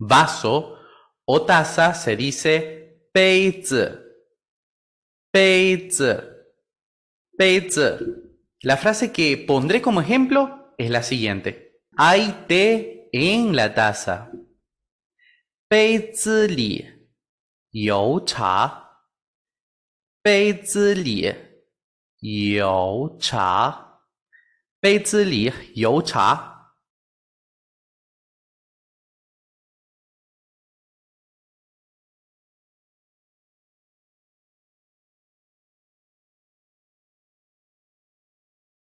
vaso o taza se dice peiz. Peiz. La frase que pondré como ejemplo es la siguiente. Hay té en la taza. peit li you cha. yo cha. li cha.